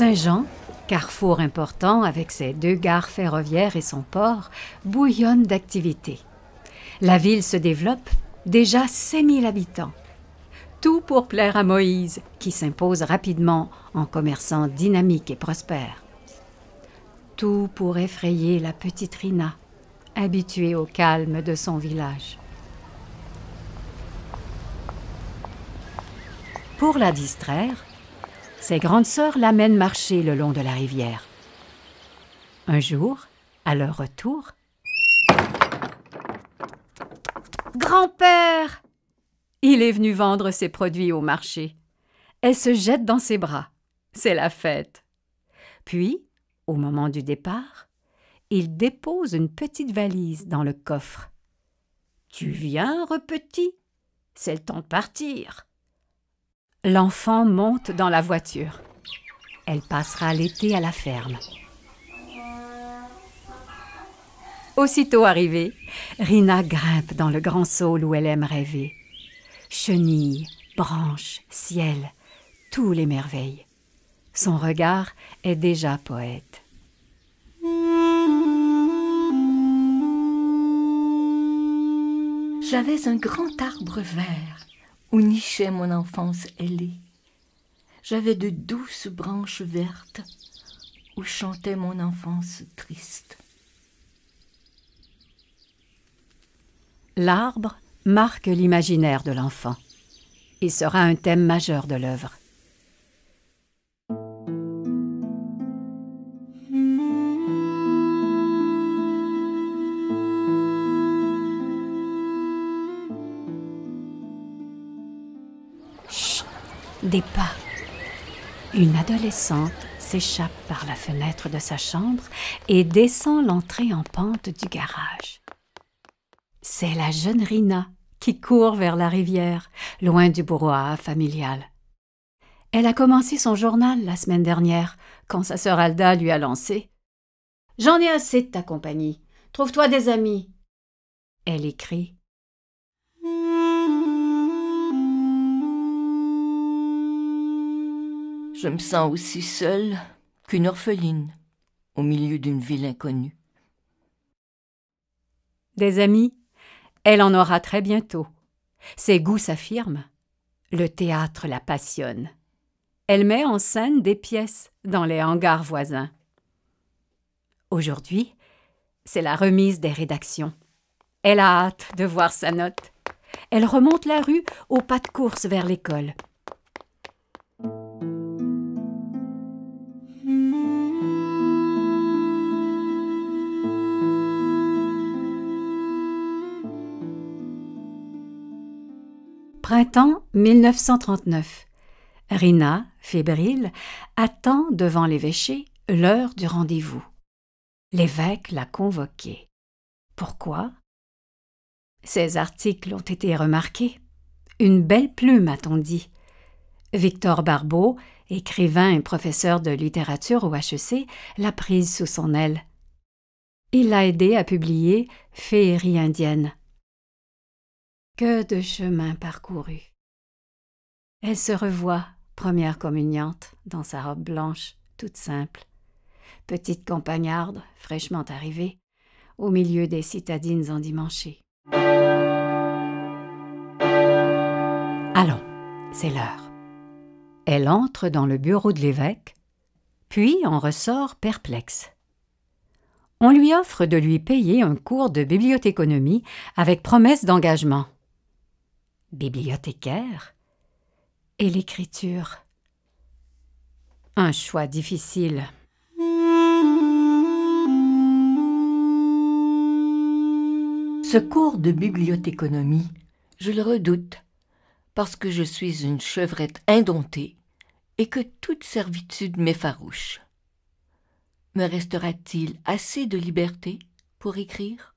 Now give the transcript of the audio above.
Saint-Jean, carrefour important avec ses deux gares ferroviaires et son port, bouillonne d'activité. La ville se développe, déjà 6000 habitants. Tout pour plaire à Moïse, qui s'impose rapidement en commerçant dynamique et prospère. Tout pour effrayer la petite Rina, habituée au calme de son village. Pour la distraire, ses grandes sœurs l'amènent marcher le long de la rivière. Un jour, à leur retour, Grand-père Il est venu vendre ses produits au marché. Elle se jette dans ses bras. C'est la fête. Puis, au moment du départ, il dépose une petite valise dans le coffre. Tu viens, repetit C'est le temps de partir. L'enfant monte dans la voiture. Elle passera l'été à la ferme. Aussitôt arrivée, Rina grimpe dans le grand saule où elle aime rêver. Chenilles, branches, ciel, tous les merveilles. Son regard est déjà poète. J'avais un grand arbre vert où nichait mon enfance ailée. J'avais de douces branches vertes où chantait mon enfance triste. L'arbre marque l'imaginaire de l'enfant et sera un thème majeur de l'œuvre. Des pas. Une adolescente s'échappe par la fenêtre de sa chambre et descend l'entrée en pente du garage. C'est la jeune Rina qui court vers la rivière, loin du bourrois familial. Elle a commencé son journal la semaine dernière, quand sa sœur Alda lui a lancé J'en ai assez de ta compagnie. Trouve-toi des amis. Elle écrit Je me sens aussi seule qu'une orpheline au milieu d'une ville inconnue. Des amis, elle en aura très bientôt. Ses goûts s'affirment. Le théâtre la passionne. Elle met en scène des pièces dans les hangars voisins. Aujourd'hui, c'est la remise des rédactions. Elle a hâte de voir sa note. Elle remonte la rue au pas de course vers l'école. Printemps 1939. Rina, fébrile, attend devant l'évêché l'heure du rendez-vous. L'évêque l'a convoquée. Pourquoi Ses articles ont été remarqués. Une belle plume, a-t-on dit. Victor Barbeau, écrivain et professeur de littérature au HEC, l'a prise sous son aile. Il l'a aidée à publier Féerie indienne. Que de chemin parcouru. Elle se revoit, première communiante, dans sa robe blanche, toute simple, petite campagnarde, fraîchement arrivée, au milieu des citadines endimanchées. Allons, c'est l'heure. Elle entre dans le bureau de l'évêque, puis en ressort perplexe. On lui offre de lui payer un cours de bibliothéconomie avec promesse d'engagement bibliothécaire et l'écriture. Un choix difficile. Ce cours de bibliothéconomie, je le redoute, parce que je suis une chevrette indomptée et que toute servitude m'effarouche. Me restera-t-il assez de liberté pour écrire